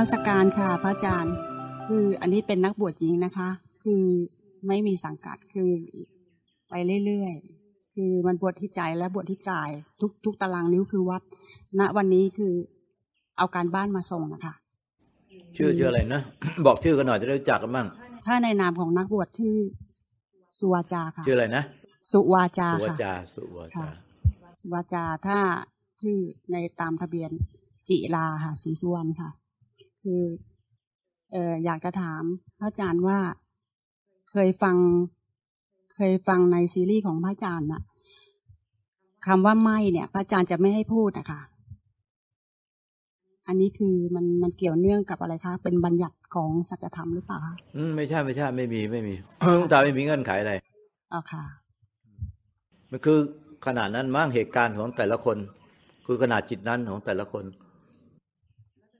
มาสการค่ะ พระอาจารย์ คืออันนี้เป็นนักบวชหญิงนะคะ คือไม่มีสังกัดคือ ไปเรื่อยๆคือมันบวชที่ใจและบวชที่กาย ทุกทุกตารางนิ้วคือวัด ณวันนี้คือเอาการบ้านมาส่งนะคะชื่อชื่ออะไรนะบอกชื่อกันหน่อยจะได้รู้จักกันบ้างถ้าในนามของนักบวชชื่อสุวาจาค่ะชื่ออะไรนะสุวาจาสุวาจาสุวาจาสุวาจาถ้าชื่อในตามทะเบียนจิราค่ะสีสุวรรณค่ะืออออยากจะถาม พระอาจารย์ว่าเคยฟัง เคยฟังในซีรีส์ของพระอาจารย์น่ะคำว่าไม่เนี่ย พระอาจารย์จะไม่ให้พูดนะคะอันนี้คือมันมันเกี่ยวเนื่องกับอะไรคะเป็นบัญญัติของสัจธรรมหรือเปล่าคะอืมไม่ใช่ไม่ใช่ไม่มีไม่มีลุงตาไม่มีเงื่อนไขอะไรอ๋อค่ะมันคือขนาดนั้นมั่งเหตุการณ์ของแต่ละคน คือขนาดจิตนั้นของแต่ละคน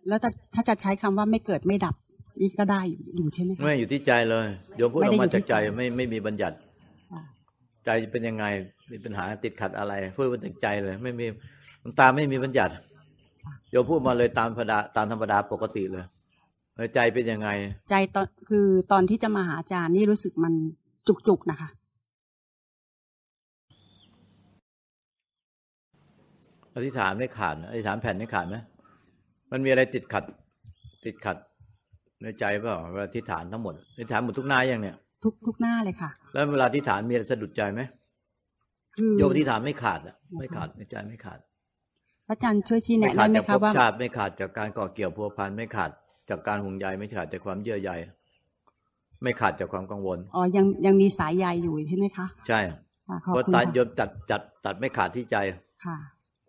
แล้วถ้าจะใช้คำว่าไม่เกิดไม่ดับนี่ก็ได้อยู่ใช่ไหมไม่อยู่ที่ใจเลยโยมพูดออกมาจากใจไม่ไม่มีบัญญัติใจเป็นยังไงมีปัญหาติดขัดอะไรพูดมาจากใจเลย ไม่มีมันตามไม่มีบัญญัติโยมพูดมาเลยตามธรรมดาตามธรรมดาปกติเลยใจเป็นยังไง ใจตอนคือตอนที่จะมาหาอาจารย์นี่รู้สึกมันจุกจุกนะคะอธิษฐานไม่ขาดอธิษฐานแผ่นไม่ขาดไหมมันมีอะไรติดขัดติดขัดในใจเปล่าเวลาทิฏฐานทั้งหมดทิฏฐานหมดทุกหน้ายังเนี่ยทุกทุกหน้าเลยค่ะ แล้วเวลาทิฏฐานมีอะไรสะดุดใจไหมโยมทิฏฐานไม่ขาดอ่ะ ไม่ขาดในใจไม่ขาดพระอาจารย์ช่วยชี้แนะได้ไหมคะว่า ขาดไม่ขาดจากการก่อเกี่ยวพัวพันไม่ขาดจากการห่วงใย ไม่ขาดจากความเยื่อใยไม่ขาดจากความกังวลอ๋อยังยังมีสายใยอยู่ใช่ไหมคะใช่เพราะตัดโยมตัดจัดตัดไม่ขาดที่ใจ ค่ะ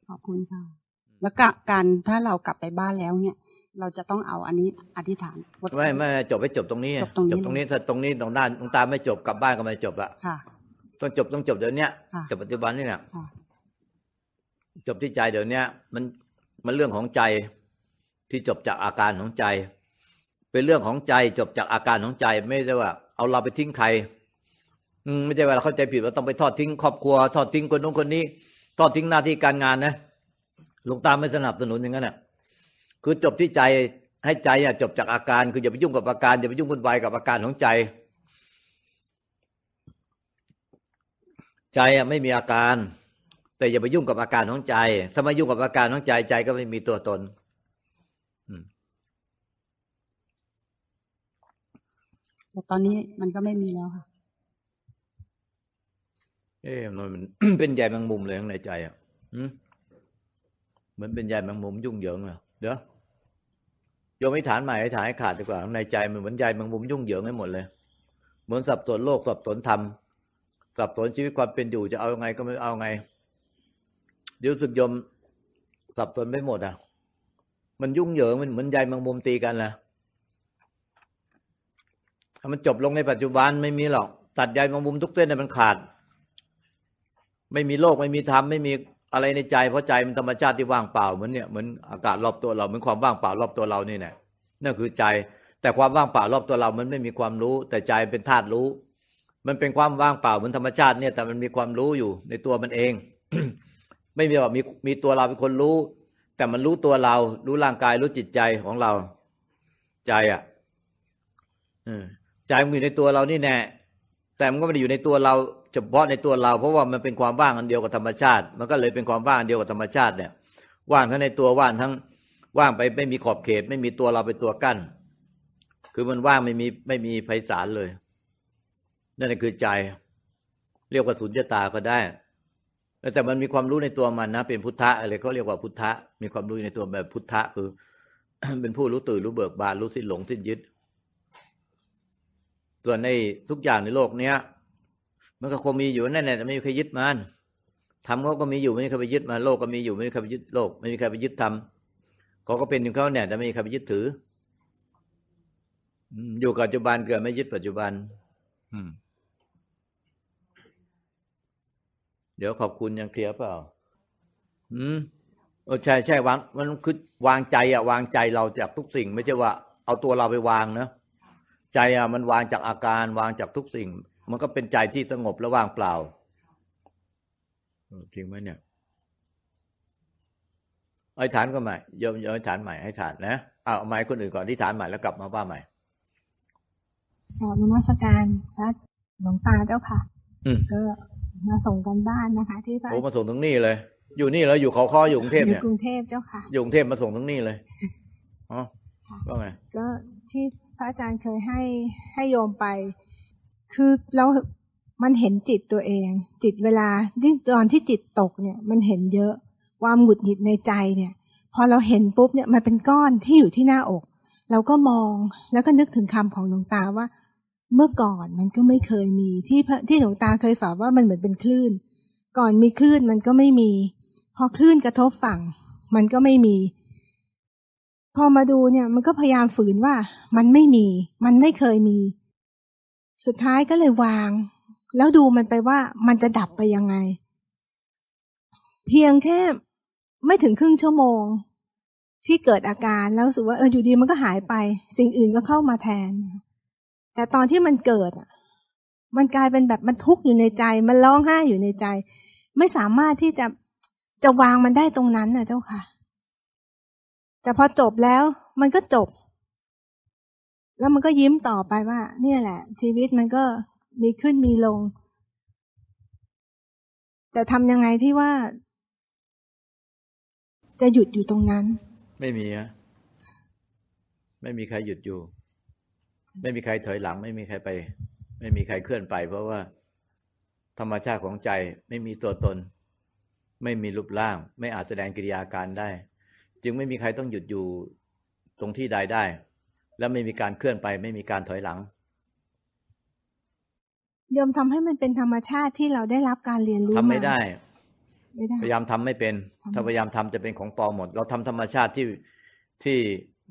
ขอบคุณค่ะแล้วก็การถ้าเรากลับไปบ้านแล้วเนี่ย เราจะต้องเอาอันนี้ อธิษฐานไม่ไม่ จบไปจบตรงนี้จบตรงนี้ จบตรงนี้ถ้าตรงนี้ตรงด้านตรงตาไม่จบกลับบ้านก็ไม่จบละต้องจบต้องจบเดี๋ยวนี้จบปัจจุบันนี่นะจบที่ใจเดี๋ยวนี้มันมันเรื่องของใจที่จบจากอาการของใจ เป็นเรื่องของใจจบจากอาการของใจไม่ได้ว่าเอาเราไปทิ้งใครไม่ใช่ว่าเราเข้าใจผิดว่าต้องไปทอดทิ้งครอบครัวทอดทิ้งคนนู้นคนนี้ทอดทิ้งหน้าที่การงานนะหลวงตาไม่สนับสนุนอย่างนั้นอ่ะคือจบที่ใจให้ใจอ่ะจบจากอาการคืออย่าไปยุ่งกับอาการอย่าไปยุ่งวุ่นวายกับอาการของใจ ใจอ่ะไม่มีอาการ แต่อย่าไปยุ่งกับอาการของใจ ถ้าไม่ยุ่งกับอาการของใจใจก็ไม่มีตัวตนแต่ตอนนี้มันก็ไม่มีแล้วค่ะ เอ๊ะมันเป็นใหญ่บางมุมเลยข้างในใจอ่ะเหมือนเป็นใยแมงมุมยุ่งเหยิงหรอเดี๋ยวโยมให้ฐานใหม่ให้ฐานให้ขาดดีกว่าในใจมันเหมือนใยแมงมุมยุ่งเหยิงไปหมดเลยเหมือนสับสนโลก สับสนธรรมสับสนชีวิตความเป็นอยู่ จะเอาไงก็ไม่เอาไงเดี๋ยวสึกโยม สับสนไปหมดอ่ะ มันยุ่งเหยิงมันเหมือนใยแมงมุมตีกันนะถ้ามันจบลงในปัจจุบันไม่มีหรอก ตัดใยแมงมุมทุกเส้นเนี่ยมันขาด ไม่มีโลกไม่มีธรรมไม่มีอะไรในใจเพราะใจมันธรรมชาติที่ว่างเปล่าเหมือนเนี่ยเหมือนอากาศรอบตัวเราเหมือนความว่างเปล่ารอบตัวเรานี่แหละนั่นคือใจ แต่ความว่างเปล่ารอบตัวเรา มันไม่มีความรู้ แต่ใจเป็นธาตุรู้ มันเป็นความว่างเปล่าเหมือนธรรมชาติเนี่ย แต่มันมีความรู้อยู่ ในตัวมันเองไม่มีแบบมีมีตัวเราเป็นคนรู้ แต่มันรู้ตัวเรา รู้ร่างกายรู้จิตใจของเรา ใจอ่ะใจมันอยู่ในตัวเรานี่แน่แต่มันก็ไม่ได้อยู่ในตัวเราเฉพาะในตัวเราเพราะว่ามันเป็นความว่างอันเดียวกับธรรมชาติ มันก็เลยเป็นความว่างเดียวกับธรรมชาติเนี่ย ว่างทั้งในตัวว่างทั้งว่างไปไม่มีขอบเขตไม่มีตัวเราเป็นตัวกั้นคือมันว่างไม่มีไม่มีไฟสารเลย นั่นคือใจ เรียกว่าสุญญตาก็ได้แต่ มันมีความรู้ในตัวมันนะเป็นพุทธะอะไรเขาเรียกว่าพุทธะมีความรู้ในตัวแบบพุทธะคือเป็นผู้รู้ตื่นรู้เบิกบานรู้สิ้นหลงสิ้นยึดส่วนในทุกอย่างในโลกเนี้ยมันก็คงมีอยู่แน่ๆแต่ไม่มีใครยึดมันทำเขาก็มีอยู่ไม่มีใครไปยึดมาโลกก็มีอยู่ไม่มีใครไปยึดโลกไม่มีใครไปยึดทำเขาก็เป็นอยู่เขาแน่แต่ไม่มีใครไปยึดถืออยู่ปัจจุบันเกิดไม่ยึดปัจจุบัน อืม เดี๋ยวขอบคุณยังเคลียร์เปล่าอืมโอ้ใช่ใช่วางมันคือ วางใจอะวางใจเราจากทุกสิ่ง ไม่ใช่ว่าเอาตัวเราไปวางนะใจอะมันวางจากอาการวางจากทุกสิ่งมันก็เป็นใจที่สงบและว่างเปล่าจริงไหมเนี่ยไอ้ฐานก็ใหม่ยมยมไอ้ฐานใหม่ให้ฐานนะเอาไม้คนอื่นก่อนที่ฐานใหม่แล้วกลับมาว่าใหม่กลับนมาสการพระหลวงตาเจ้าค่ะก็มาส่งกันบ้านนะคะ ที่พระโอ้มาส่งตรงนี่เลย อยู่นี่แล้วอยู่เขาข้ออยู่กรุงเทพเนี่ยอยู่กรุงเทพเจ้าค่ะอยู่กรุงเทพมาส่งตรงนี่เลยอ๋อก็ไงก็ที่พระอาจารย์เคยให้ให้โยมไปคือเรา มันเห็นจิตตัวเอง จิตเวลาดิ้นตอนที่จิตตกเนี่ย มันเห็นเยอะ ความหงุดหงิดในใจเนี่ย พอเราเห็นปุ๊บเนี่ยมันเป็นก้อนที่อยู่ที่หน้าอก เราก็มองแล้วก็นึกถึงคำของหลวงตาว่า เมื่อก่อนมันก็ไม่เคยมีที่ที่หลวงตาเคยสอนว่ามันเหมือนเป็นคลื่น ก่อนมีคลื่นมันก็ไม่มี พอคลื่นกระทบฝั่ง มันก็ไม่มี พอมาดูเนี่ย มันก็พยายามฝืนว่า มันไม่มี มันไม่เคยมีสุดท้ายก็เลยวาง แล้วดูมันไปว่ามันจะดับไปยังไง เพียงแค่ไม่ถึงครึ่งชั่วโมง ที่เกิดอาการแล้วูสุว่าเอออยู่ดีมันก็หายไป สิ่งอื่นก็เข้ามาแทน แต่ตอนที่มันเกิดมันกลายเป็นแบบมันทุกข์อยู่ในใจ มันร้องไห้อยู่ในใจ ไม่สามารถที่จะจะวางมันได้ตรงนั้นนะเจ้าค่ะ แต่พอจบแล้วมันก็จบแล้วมันก็ยิ้มต่อไปว่า เนี่ยแหละ ชีวิตมันก็มีขึ้นมีลงแต่ทำยังไงที่ว่า จะหยุดอยู่ตรงนั้น ไม่มีอะไม่มีใครหยุดอยู่ ไม่มีใครถอยหลัง ไม่มีใครไป ไม่มีใครเคลื่อนไป เพราะว่าธรรมชาติของใจไม่มีตัวตน ไม่มีรูปร่าง ไม่อาจแสดงกิริยาการได้ จึงไม่มีใครต้องหยุดอยู่ตรงที่ใดได้แล้วไม่มีการเคลื่อนไปไม่มีการถอยหลัง ยอมทำให้มันเป็นธรรมชาติที่เราได้รับการเรียนรู้ทำไม่ได้ไไดพยายามทำไม่เป็นถ้าพยายามทำจะเป็นของปลอมหมด เราทำธรรมชาติที่ที่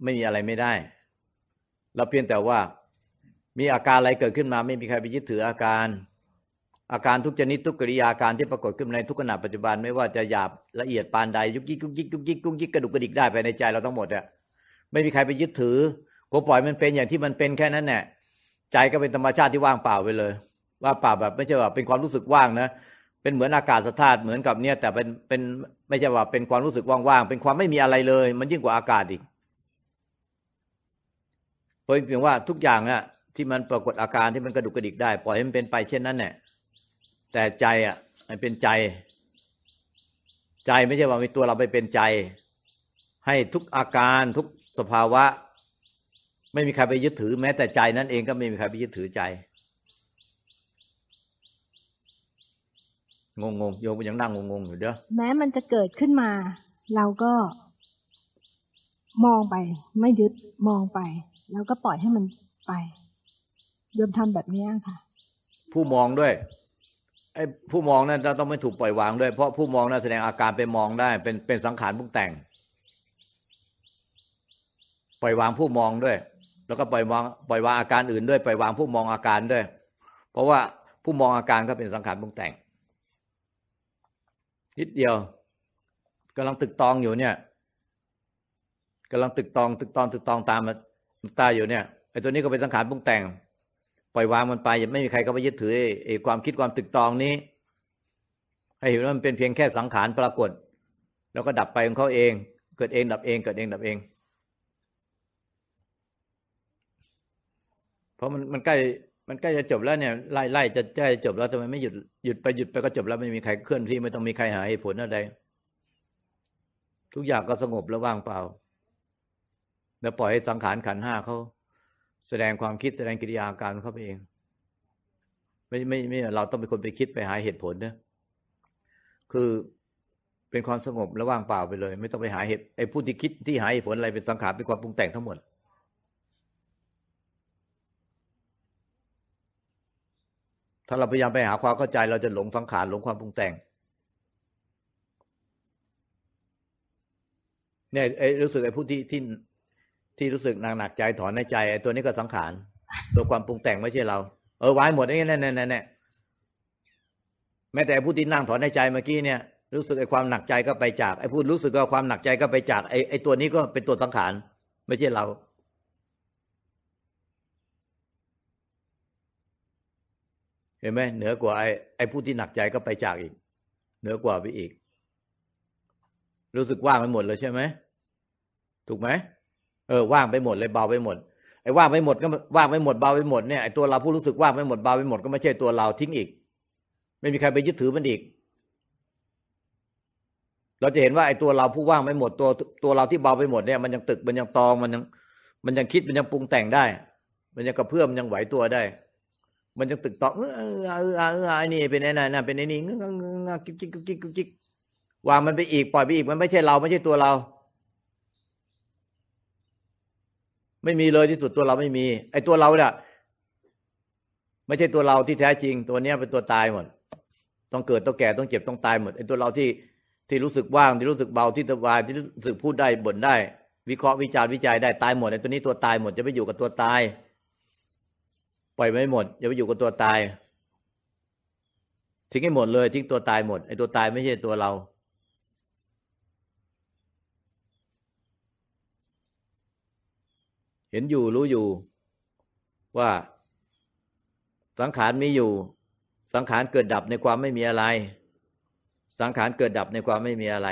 ไม่มีอะไรไม่ได้ เราเพียงแต่ว่ามีอาการอะไรเกิดขึ้นมา ไม่มีใครไปยึดถือ อาการ อาการ ทุกชนิดทุกกิริยาการที่ปรากฏขึ้นในทุกขณะปัจจุบัน ไม่ว่าจะหยาบละเอียดปานใดยุกยิกยุกยิกยุกยิกยุกยิกกระดุกกระดิกได้ภายในใจเราทั้งหมดอะไม่มีใครไปยึดถือก็ปล่อยมันเป็นอย่างที่มันเป็นแค่นั้นแหละใจก็เป็นธรรมชาติที่ว่างเปล่าไปเลย ว่างเปล่าแบบ ไม่ใช่ว่าเป็นความรู้สึกว่างนะเป็นเหมือนอากาศธาตุเหมือนกับเนี่ยแต่เป็นเป็นไม่ใช่ว่าเป็นความรู้สึกว่างๆ เป็นความไม่มีอะไรเลย มันยิ่งกว่าอากาศอีกเพราะเพียงว่า ทุกอย่างอะที่มันปรากฏอาการที่มันกระดุกกระดิกได้ ปล่อยให้มันเป็นไปเช่นนั้นแหละแต่ใจอะมันเป็นใจ ใจไม่ใช่ว่ามีตัวเราไปเป็นใจ ให้ทุกอาการทุกสภาวะไม่มีใครไปยึดถือแม้แต่ใจนั่นเองก็ไม่มีใครไปยึดถือใจงงงโยมยังนั่งงงงอยู่เด้อแม้มันจะเกิดขึ้นมา เราก็ มองไป ไม่ยึดมองไป แล้วก็ปล่อยให้มันไปโยมทำแบบนี้ค่ะ ผู้มองด้วยไอ้ผู้มองนั่นเราต้องไม่ถูกปล่อยวางด้วย เพราะผู้มองนั่นแสดงอาการไปมองได้ เป็นเป็นสังขารพุงแต่งปล่อยวางผู้มองด้วยแล้วก็ปล่อยวางปล่อยวางอาการอื่นด้วยปล่อยวางผู้มองอาการด้วย เพราะว่าผู้มองอาการก็เป็นสังขารปรุงแต่งนิดเดียว กำลังตึกตองอยู่เนี่ย กำลังตึกตองตึกตองตึกตองตามมตาอยู่เนี่ยไอ้ตัวนี้ก็เป็นสังขารปรุงแต่งปล่อยวางมันไปยังไม่มีใครเข้าไปยึดถือไอ้ความคิดความตึกตองนี้ให้เห็นว่ามันเป็นเพียงแค่สังขารปรากฏ แล้วก็ดับไปของเขาเอง เกิดเองดับเองเกิดเองดับเองเพราะมันมันใกล้มันใกล้จะจบ แล้วเนี่ยไล่ไล่จะใกล้จบแล้วทำไมไม่หยุดหยุดไปหยุดไปก็จบแล้วไม่มีใครเคลื่อนที่ ไม่ต้องมีใครหาเหตุผลอะไรทุกอย่างก็สงบแล้วว่างเปล่าแล้วปล่อยให้สังขารขันห้าเขาแสดงความคิดแสดงกิริยาการเขาไปเอง ไม่ไม่ไม่ เราต้องเป็นคนไปคิดไปหาเหตุผลนะคือเป็นความสงบและว่างเปล่าไปเลย ไม่ต้องไปหาเหตุไอ้ผู้ที่คิดที่หาเหตุผล อะไรเป็นสังขารเป็นความปรุงแต่งทั้งหมดถ้าเราพยายามไปหาความเข้าใจ เราจะหลงสังขารหลงความปรุงแต่ง เนี่ย ไอ้รู้สึกไอ้ผู้ที่ที่ ที่รู้สึกหนักหนักใจถอนในใจไอ้ตัวนี้ก็สังขาร ตัวความปรุงแต่งไม่ใช่เราเออวายหมดไอ้นี่แน่แน่แน่แม้แต่ผู้ที่นั่งถอนในใจเมื่อกี้เนี่ย รู้สึกไอ้ความหนักใจก็ไปจาก ไอ้ผู้รู้สึกว่าความหนักใจก็ไปจากไอ้ไอ้ตัวนี้ก็เป็นตัวสังขาร ไม่ใช่เราเห็นไหมเหนือกว่าไอ้ไอ้ผู้ที่หนักใจก็ไปจากอีกเหนือกว่าไปอีก รู้สึกว่างไปหมดเลยใช่ไหมถูกไหมเออว่างไปหมดเลยเบาไปหมดไอ้ว่างไปหมดก็ว่างไปหมดเบาไปหมดเนี่ยไอ้ตัวเราผู้รู้สึกว่างไปหมดเบาไปหมดก็ไม่ใช่ตัวเราทิ้งอีก ไม่มีใครไปยึดถือมันอีก เราจะเห็นว่าไอ้ตัวเราผู้ว่างไปหมดตัวตัวเราที่เบาไปหมดเนี่ยมันยังตึกมันยังตองมันยัง มันยังคิดมันยังปรุงแต่งได้ มันยังกระเพื่อมยังไหวตัวได้มันจะตึกตอกเออเออเออไอ้นี่เป็นไอ้นั่นเป็นไอ้นี่งเงกิ๊กกิ๊กกิ๊กกิ๊กวางมันไปอีกปล่อยไปอีกมันไม่ใช่เราไม่ใช่ตัวเรา ไม่มีเลยที่สุดตัวเราไม่มี ไอ้ตัวเราเนี่ยไม่ใช่ตัวเราที่แท้จริง ตัวเนี้ยเป็นตัวตายหมดต้องเกิดต้องแก่ ต้องเจ็บต้องตายหมดไอ้ตัวเราที่ที่รู้สึกว่างที่รู้สึกเบาที่สบายที่รู้สึกพูดได้บ่นได้ วิเคราะห์วิจารวิจัยได้ตายหมดไอ้ตัวนี้ตัวตายหมด จะไปอยู่กับตัวตายปล่อยไม่หมดอย่าไปอยู่กับตัวตายทิ้งให้หมด เลยทิ้งตัวตายหมดไอ้ตัวตายไม่ใช่ตัวเรา เห็นอยู่รู้อยู่ว่าสังขารมีอยู่ สังขารเกิดดับในความไม่มีอะไร สังขารเกิดดับในความไม่มีอะไร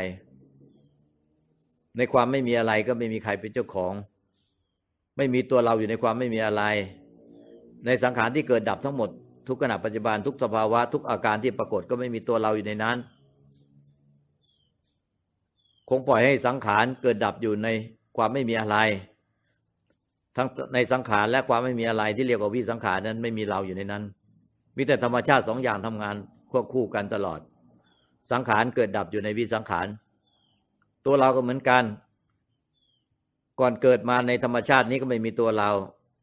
ในความไม่มีอะไรก็ไม่มีใครเป็นเจ้าของ ไม่มีตัวเราอยู่ในความไม่มีอะไรในสังขารที่เกิดดับทั้งหมด ทุกขณะปัจจุบัน ทุกสภาวะ ทุกอาการที่ปรากฏก็ไม่มีตัวเราอยู่ในนั้น คงปล่อยให้สังขารเกิดดับอยู่ในความไม่มีอะไรทั้งในสังขารและความไม่มีอะไร ที่เรียกว่าวิสังขารนั้นไม่มีเราอยู่ในนั้นมีแต่ธรรมชาติสองอย่างทำงานควบคู่กันตลอด สังขารเกิดดับอยู่ในวิสังขารตัวเราก็เหมือนกัน ก่อนเกิดมาในธรรมชาตินี้ก็ไม่มีตัวเรา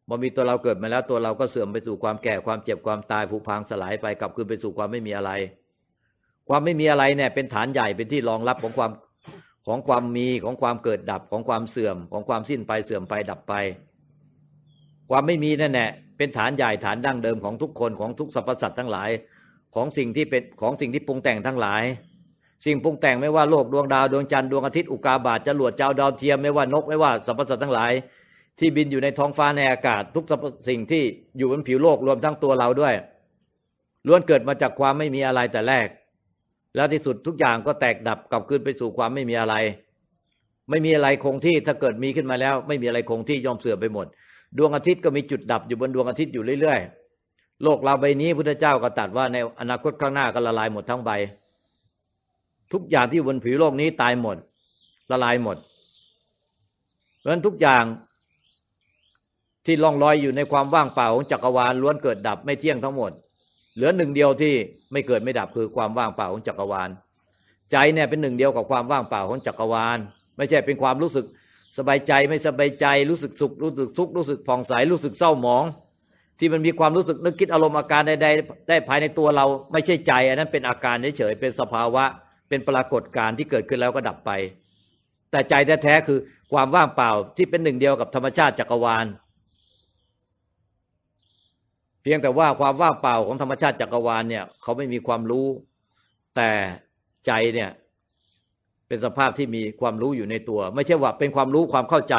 บอมีตัวเราเกิดมาแล้วตัวเราก็เสื่อมไปสู่ความแก่ความเจ็บความตายผุพังสลายไปกลับคืนไปสู่ความไม่มีอะไร ความไม่มีอะไรเนี่ยเป็นฐานใหญ่เป็นที่รองรับของความของความมีของความเกิดดับของความเสื่อมของความสิ้นไปเสื่อมไปดับไป ความไม่มีนั่นแหละเป็นฐานใหญ่ฐานดั้งเดิมของทุกคนของทุกสรรพสัตว์ทั้งหลาย ของสิ่งที่เป็นของสิ่งที่ปรุงแต่งทั้งหลาย สิ่งปรุงแต่งไม่ว่าโลกดวงดาวดวงจันทร์ดวงอาทิตย์อุกาบาตจรวดเจ้าดาวเทียมไม่ว่านกไม่ว่าสรรพสัตว์ทั้งหลายที่บินอยู่ในท้องฟ้าในอากาศ ทุกสิ่งที่อยู่บนผิวโลกรวมทั้งตัวเราด้วยล้วนเกิดมาจากความไม่มีอะไรแต่แรก แล้วที่สุดทุกอย่างก็แตกดับกลับคืนไปสู่ความไม่มีอะไร ไม่มีอะไรคงที่ถ้าเกิดมีขึ้นมาแล้ว ไม่มีอะไรคงที่ยอมเสื่อมไปหมด ดวงอาทิตย์ก็มีจุดดับอยู่บนดวงอาทิตย์อยู่เรื่อยๆ โลกเราใบนี้พุทธเจ้าก็ตรัสว่า ในอนาคตข้างหน้าก็ละลายหมดทั้งใบทุกอย่างที่บนผิวโลกนี้ตายหมด ละลายหมดเพราะฉะนั้นทุกอย่างที่ล่องลอยอยู่ในความว่างเปล่าของจักรวาลล้วนเกิดดับไม่เที่ยงทั้งหมด เหลือหนึ่งเดียวที่ไม่เกิดไม่ดับคือความว่างเปล่าของจักรวาลใจเนี่ยเป็นหนึ่งเดียวกับความว่างเปล่าของจักรวาลไม่ใช่เป็นความรู้สึก สบายใจไม่สบายใจรู้สึกสุขรู้สึกทุกข์รู้สึกผ่องใสรู้สึกเศร้าหมอง ที่มันมีความรู้สึกนึกคิดอารมณ์อาการใดๆได้ภายในตัวเราไม่ใช่ใจอันนั้นเป็นอาการเฉยๆเป็นสภาวะเป็นปรากฏการณ์ที่เกิดขึ้นแล้วก็ดับไป แต่ใจแท้ๆคือความว่างเปล่าที่เป็นหนึ่งเดียวกับธรรมชาติจักรวาลเพียงแต่ว่าความว่างเปล่าของธรรมชาติจักรวาลเนี่ยเขาไม่มีความรู้ แต่ใจเนี่ยเป็นสภาพที่มีความรู้อยู่ในตัวไม่ใช่ว่า เป็นความรู้ความเข้าใจ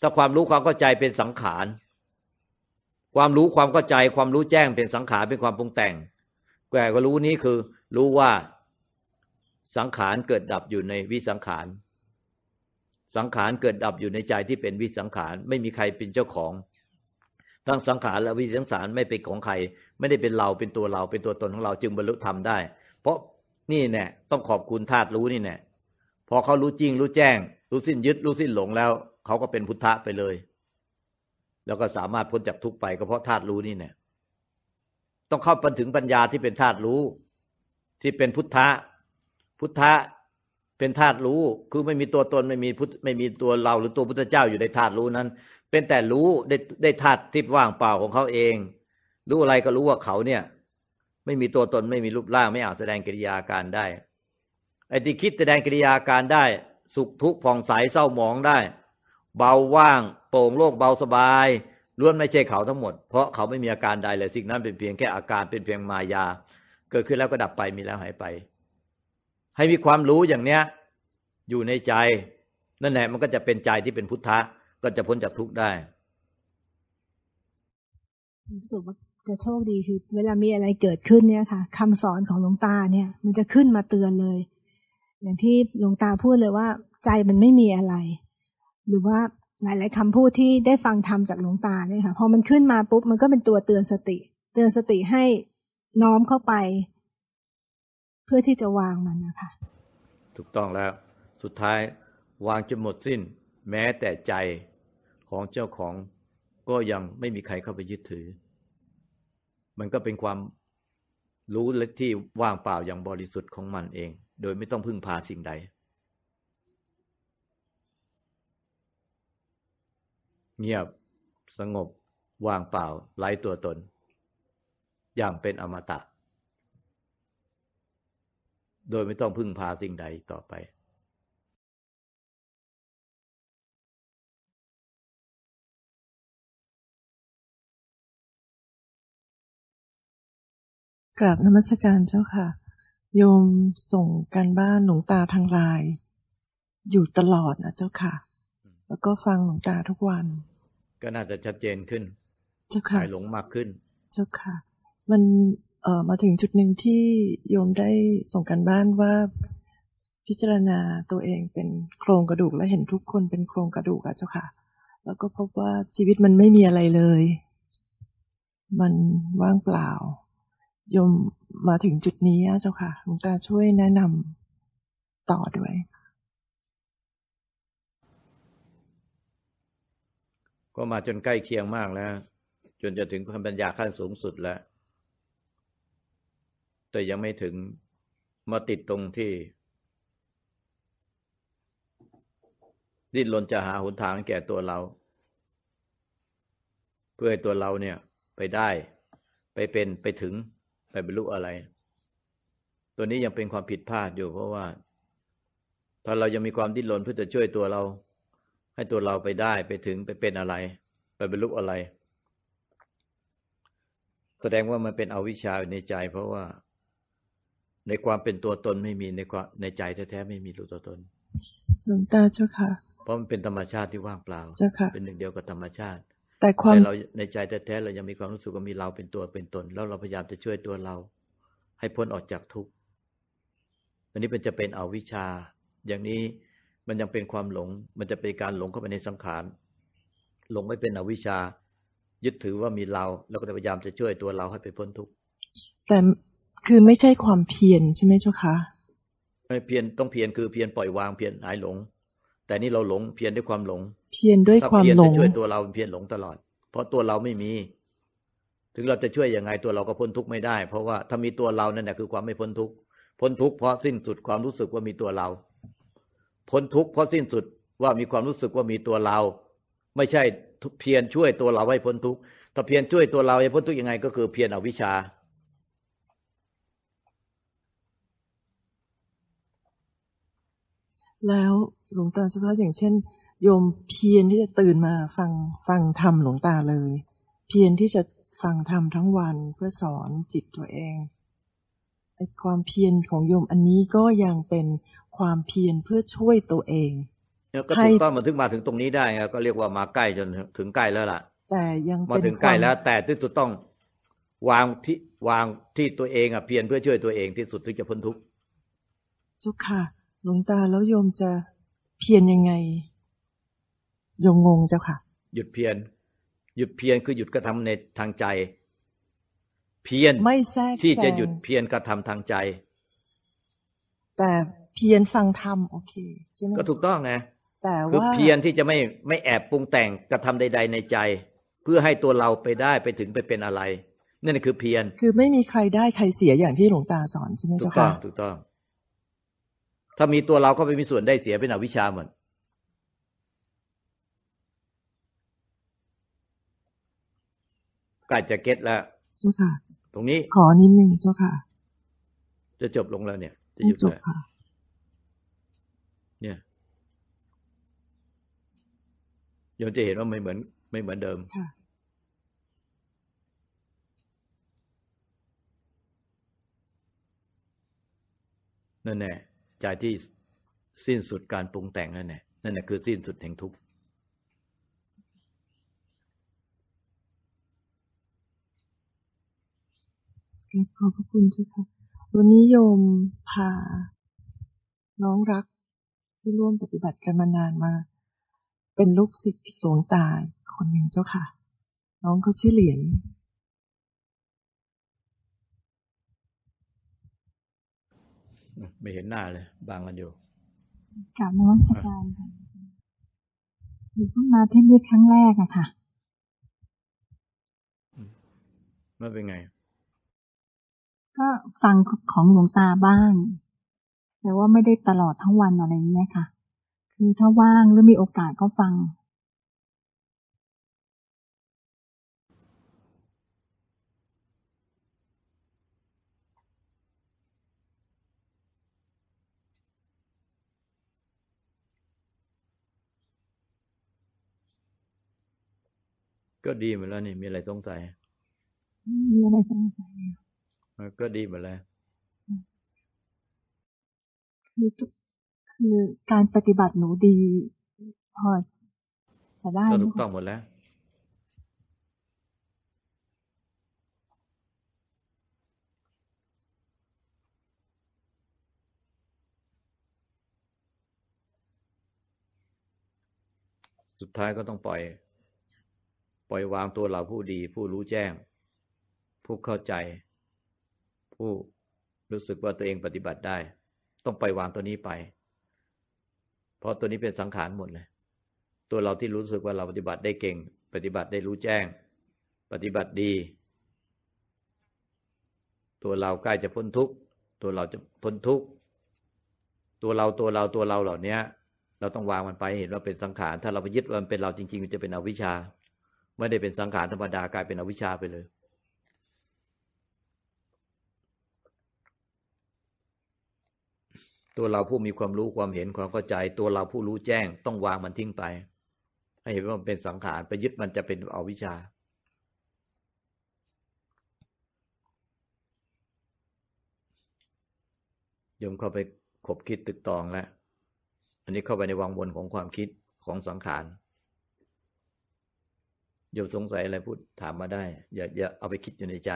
ถ้าความรู้ความเข้าใจเป็นสังขารความรู้ความเข้าใจความรู้แจ้งเป็นสังขารเป็นความปรุงแต่ง แก่ก็รู้นี้คือ รู้ว่าสังขารเกิดดับอยู่ในวิสังขารสังขารเกิดดับอยู่ในใจที่เป็นวิสังขารไม่มีใครเป็นเจ้าของทั้งสังขารและวิสังสารไม่เป็นของใคร ไม่ได้เป็นเราเป็นตัวเรา เป็นตัวตนของเราจึงบรรลุธรรมได้ เพราะนี่แน่ต้องขอบคุณธาตุรู้นี่แน่พอเขารู้จริงรู้แจ้ง รู้สิ้นยึดรู้สิ้นหลงแล้ว เขาก็เป็นพุทธะไปเลย แล้วก็สามารถพ้นจากทุกไป ก็เพราะธาตุรู้นี่แน่ต้องเข้าไปถึงปัญญาที่เป็นธาตุรู้ ที่เป็นพุทธะ พุทธะเป็นธาตุรู้ คือไม่มีตัวตนไม่มีพุทธไม่มีตัวเราหรือตัวพุทธเจ้าอยู่ในธาตุรู้นั้นเป็นแต่รู้ได้ได้ธาตุทิพว่างเปล่าของเขาเอง รู้อะไรก็รู้ว่าเขาเนี่ยไม่มีตัวตนไม่มีรูปร่างไม่อาจแสดงกิริยาการได้ ไอ้ที่คิดแสดงกิริยาการได้ สุขทุกข์ผ่องใสเศร้าหมองได้ เบาว่าง โปร่งโล่งเบาสบายล้วนไม่ใช่เขาทั้งหมด เพราะเขาไม่มีอาการใดเลยสิ่งนั้นเป็นเพียงแค่อาการเป็นเพียงมายา เกิดขึ้นแล้วก็ดับไปมีแล้วหายไป ให้มีความรู้อย่างเนี้ยอยู่ในใจ นั่นแหละมันก็จะเป็นใจที่เป็นพุทธะก็จะพ้นจากทุกข์ได้รู้สึกว่าจะโชคดีคือเวลามีอะไรเกิดขึ้นเนี่ยค่ะ คำสอนของหลวงตาเนี่ย มันจะขึ้นมาเตือนเลย อย่างที่หลวงตาพูดเลยว่า ใจมันไม่มีอะไร หรือว่าหลายๆ คำพูดที่ได้ฟังทำจากหลวงตาเนี่ยค่ะพอมันขึ้นมาปุ๊บมันก็เป็นตัวเตือนสติ เตือนสติให้น้อมเข้าไป เพื่อที่จะวางมันนะคะ ถูกต้องแล้ว สุดท้ายวางจนหมดสิ้นแม้แต่ใจของเจ้าของก็ยังไม่มีใครเข้าไปยึดถือ มันก็เป็นความรู้และที่ว่างเปล่าอย่างบริสุทธิ์ของมันเอง โดยไม่ต้องพึ่งพาสิ่งใดเงียบสงบ ว่างเปล่าไร้ตัวตน อย่างเป็นอมตะ โดยไม่ต้องพึ่งพาสิ่งใดต่อไปกราบนมัสการเจ้าค่ะ โยมส่งการบ้านหลวงตาทางไลน์อยู่ตลอดนะเจ้าค่ะ แล้วก็ฟังหลวงตาทุกวัน ก็น่าจะชัดเจนขึ้น เจ้าค่ะหายหลงมากขึ้น เจ้าค่ะ มันเอ่อมาถึงจุดหนึ่งที่โยมได้ส่งการบ้านว่าพิจารณาตัวเองเป็นโครงกระดูกและเห็นทุกคนเป็นโครงกระดูกอะเจ้าค่ะ แล้วก็พบว่าชีวิตมันไม่มีอะไรเลย มันว่างเปล่ายมมาถึงจุดนี้เจ้าค่ะหลวงตาช่วยแนะนำต่อด้วย ก็มาจนใกล้เคียงมากแล้ว จนจะถึงคำปัญญาขั้นสูงสุดแล้ว แต่ยังไม่ถึงมาติดตรงที่ ดิ้นรนจะหาหนทางแก่ตัวเรา เพื่อให้ตัวเราเนี่ย ไปได้ ไปเป็นไปถึงไปบรรลุอะไร ตัวนี้ยังเป็นความผิดพลาดอยู่เพราะว่าถ้าเรายังมีความดิ้นรนเพื่อจะช่วยตัวเรา ให้ตัวเราไปได้ไปถึงไปเป็นอะไรไปบรรลุอะไร แสดงว่ามันเป็นอวิชชาในใจเพราะว่าในความเป็นตัวตนไม่มีในความในใจแท้ๆไม่มีรูตัวตนหลวงตาเจ้าค่ะ เพราะมันเป็นธรรมชาติที่ว่างเปล่าเป็นหนึ่งเดียวกับธรรมชาติแต่ความเราในใจแท้ๆเรายังมีความรู้สึกว่ามีเราเป็นตัวเป็นตน แล้วเราพยายามจะช่วยตัวเรา ให้พ้นออกจากทุกข์อันนี้เป็นจะเป็นอวิชชา อย่างนี้มันยังเป็นความหลง มันจะเป็นการหลงเข้าไปในสังขารหลงไม่เป็นอวิชชา ยึดถือว่ามีเราแล้วก็พยายามจะช่วยตัวเราให้ไปพ้นทุกข์แต่คือไม่ใช่ความเพียรใช่ไหมเจ้าคะไม่เพียรต้องเพียรคือเพียรปล่อยวางเพียรหายหลง แต่นี่เราหลงเพียรด้วยความหลงเพียรด้วยความหลงช่วยตัวเราเพียรหลงตลอด เพราะตัวเราไม่มี ถึงเราจะช่วยยังไงตัวเราก็พ้นทุกข์ไม่ได้ เพราะว่าถ้ามีตัวเรานั่นแหละคือความไม่พ้นทุกข์ พ้นทุกข์เพราะสิ้นสุดความรู้สึกว่ามีตัวเรา พ้นทุกข์เพราะสิ้นสุดว่ามีความรู้สึกว่ามีตัวเรา ไม่ใช่เพียรช่วยตัวเราให้พ้นทุกข์ถ้าเพียรช่วยตัวเราให้พ้นทุกข์ยังไงก็คือเพียรเอาวิชา แล้วหลวงตาเฉพาะอย่างเช่นโยมเพียรที่จะตื่นมาฟังฟังธรรมหลวงตาเลย เพียรที่จะฟังธรรมทั้งวันเพื่อสอนจิตตัวเองไอ้ความเพียรของโยมอันนี้ก็ยังเป็นความเพียรเพื่อช่วยตัวเองก็ถึกต้องมาถึงมาถึงตรงนี้ได้ก็เรียกว่ามาใกล้จนถึงใกล้แล้วล่ะ แต่ยังมาถึงใกล้แล้ว แต่ที่จะต้องวางที่วางที่ตัวเองอะเพียรเพื่อช่วยตัวเองที่สุดที่จะพ้นทุกข์จุกค่ะ หลวงตาแล้วโยมจะเพียรยังไงยงงงเจ้าค่ะหยุดเพียนหยุดเพียนคือหยุดกระทำในทางใจ เพียนไม่แทรกที่จะหยุดเพียนกระทำทางใจ แต่เพียนฟังธรรมโอเคใช่ไหมก็ถูกต้องไงแต่ว่าคือเพียนที่จะไม่ไม่แอบปรุงแต่งกระทำใด ๆ ในใจ เพื่อให้ตัวเราไปได้ไปถึงไปเป็นอะไรนั่นคือ เพียนคือไม่มีใครได้ใครเสียอย่างที่หลวงตาสอนใช่ไหมเจ้าค่ะถูกต้องถูกต้อง ถ้ามีตัวเรา ก็ไปมีส่วนได้เสียเป็นอวิชชาหมดกล้จะเก็ตแล้วเจ้าค่ะ ตรงนี้ขอนิดนึงเจ้าค่ะ จะจบลงแล้วเนี่ย จะจบค่ะ เนี่ยโยมจะเห็นว่าไม่เหมือน ไม่เหมือนเดิมค่ะนั่นแหละใจที่สิ้นสุดการปรุงแต่งนั่นแหละนั่นแหละคือสิ้นสุดแห่งทุกข์กับขอบพระคุณเจ้าค่ะ วันนี้โยมพาน้องรักที่ร่วมปฏิบัติกันมานานมา เป็นลูกศิษย์หลวงตาคนหนึ่งเจ้าค่ะ น้องเขาชื่อเหรียญไม่เห็นหน้าเลย บางกันอยู่กลับนวัสการค่ะอยู่เพิ่งมาเทนเดียครั้งแรกอะค่ะมันเป็นไงก็ฟังของหลวงตาบ้าง แต่ว่าไม่ได้ตลอดทั้งวันอะไรเงี้ยค่ะ คือถ้าว่างหรือมีโอกาสก็ฟัง ก็ดีเหมือนแล้วนี่ มีอะไรสงสัยมีอะไรสงสัยมันก็ดีหมดแล้วคือคือการปฏิบัติหนูดีพอจะได้ก็ถูกต้องหมดแล้ว สุดท้ายก็ต้องปล่อย ปล่อยวางตัวเราผู้ดี ผู้รู้แจ้ง ผู้เข้าใจผู้รู้สึกว่าตัวเองปฏิบัติได้ ต้องไปวางตัวนี้ไป เพราะตัวนี้เป็นสังขารหมดเลยตัวเราที่รู้สึกว่าเราปฏิบัติได้เก่ง ปฏิบัติได้รู้แจ้ง ปฏิบัติดี ตัวเราใกล้จะพ้นทุกตัวเราจะพ้นทุกตัวเราตัวเราตัวเราเหล่านี้เราต้องวางมันไปเห็นว่าเป็นสังขาร ถ้าเราไปยึดว่ามันเป็นเราจริงๆมันจะเป็นอวิชชาไม่ได้เป็นสังขารธรรมดากลายเป็นอวิชชาไปเลยตัวเราผู้มีความรู้ความเห็นความเข้าใจ ตัวเราผู้รู้แจ้ง ต้องวางมันทิ้งไปให้เห็นว่ามันเป็นสังขารไปยึดมันจะเป็นอวิชชาโยมเข้าไปขบคิดตึกตองแล้วอันนี้เข้าไปในวังวนของความคิดของสังขารโยมสงสัยอะไรพูดถามมาได้ อย่าอย่าเอาไปคิดอยู่ในใจ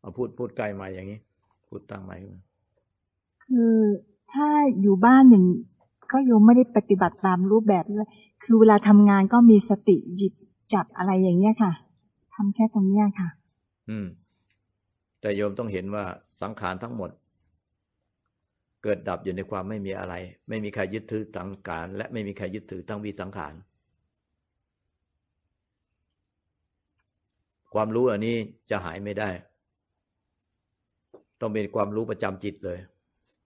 เอาพูดพูดไกลมาอย่างนี้พูดตั้งไม้คือถ้าอยู่บ้านอย่างก็โยมไม่ได้ปฏิบัติตามรูปแบบเลยคือเวลาทำงานก็มีสติหยิบจับอะไรอย่างเนี้ยค่ะ ทำแค่ตรงเนี้ยค่ะ อืม แต่โยมต้องเห็นว่าสังขารทั้งหมด เกิดดับอยู่ในความไม่มีอะไร ไม่มีใครยึดถือสังขาร และไม่มีใครยึดถือทั้งวิสังขาร ความรู้อันนี้จะหายไม่ได้ ต้องเป็นความรู้ประจำจิตเลย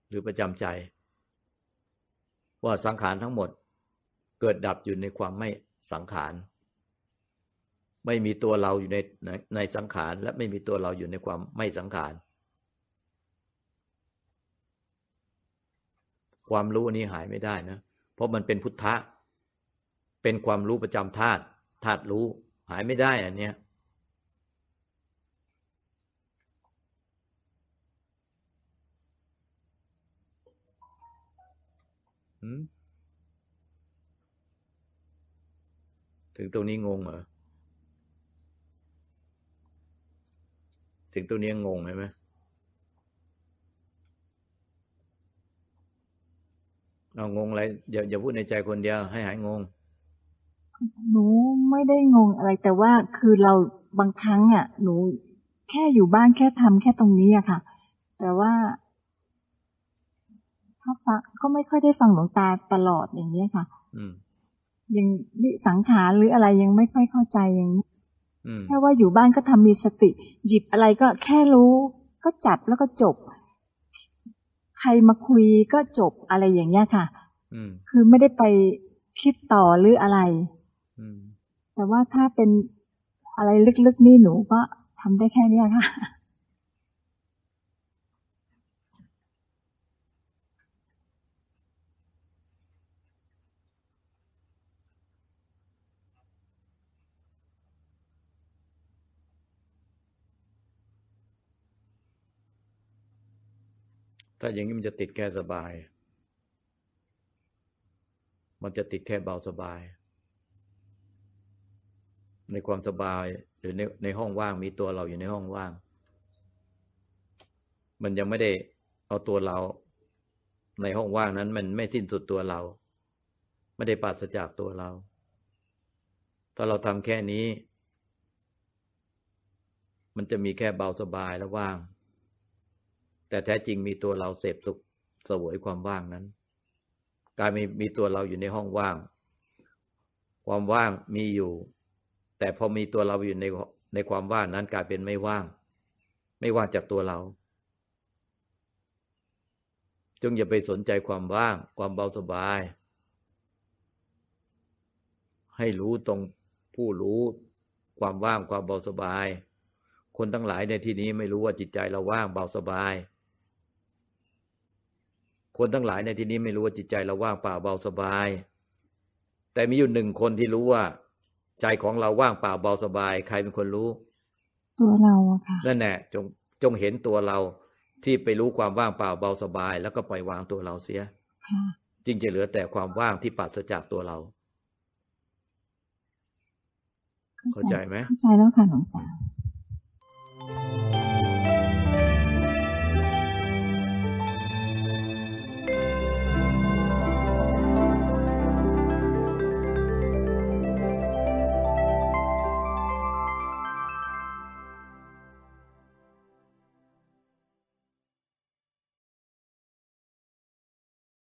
หรือประจำใจ ว่าสังขารทั้งหมดเกิดดับอยู่ในความไม่สังขาร ไม่มีตัวเราอยู่ในในสังขารและไม่มีตัวเราอยู่ในความไม่สังขาร ความรู้นี้หายไม่ได้นะ เพราะมันเป็นพุทธะ เป็นความรู้ประจำธาตุธาตุรู้หายไม่ได้อันเนี้ยถึงตัวนี้งงเหรอ ถึงตัวนี้งงใช่ไหมเรางงอะไรอย่าอย่าพูดในใจคนเดียว ให้หายงง หนูไม่ได้งงอะไร แต่ว่าคือเราบางครั้งอ่ะหนูแค่อยู่บ้านแค่ทำแค่ตรงนี้อะค่ะ แต่ว่าถ้าฟังก็ไม่ค่อยได้ฟังหลวงตาตลอดอย่างเนี้ยค่ะอืมยังวิสังขารหรืออะไรยังไม่ค่อยเข้าใจอย่างนี้แค่ว่าอยู่บ้านก็ทำมีสติหยิบอะไรก็แค่รู้ ก็จับแล้วก็จบ ใครมาคุยก็จบอะไรอย่างเนี้ยค่ะคือไม่ได้ไปคิดต่อหรืออะไร แต่ว่าถ้าเป็นอะไรลึกๆนี่หนูก็ทำได้แค่นี้ค่ะถ้าอย่างนี้มันจะติดแค่สบาย มันจะติดแค่เบาสบาย ในความสบายหรือในในห้องว่างมีตัวเราอยู่ในห้องว่าง มันยังไม่ได้เอาตัวเรา ในห้องว่างนั้นมันไม่สิ้นสุดตัวเรา ไม่ได้ปราศจากตัวเรา ถ้าเราทำแค่นี้ มันจะมีแค่เบาสบายและว่างแต่แท้จริงมีตัวเราเสพสุขสวยความว่างนั้น การมีมีตัวเราอยู่ในห้องว่าง ความว่างมีอยู่ แต่พอมีตัวเราอยู่ในในความว่าง นั้น กลายเป็นไม่ว่าง ไม่ว่างจากตัวเราจงอย่าไปสนใจความว่าง ความเบาสบาย ให้รู้ตรงผู้รู้ความว่างความเบาสบาย คนทั้งหลายในที่นี้ไม่รู้ว่าจิตใจเราว่างเบาสบายคนทั้งหลายในที่นี้ไม่รู้ว่าจิตใจเราว่างเปล่าเบาสบาย แต่มีอยู่หนึ่งคนที่รู้ว่าใจของเราว่างเปล่าเบาสบายใครเป็นคนรู้ ตัวเราอะค่ะนั่นแหละจงจงเห็นตัวเราที่ไปรู้ความว่างเปล่าเบาสบายแล้วก็ปล่อยวางตัวเราเสียจริงจะเหลือแต่ความว่างที่ปราศจากตัวเรา เข้าใจไหมเข้าใจแล้วค่ะหลวงตา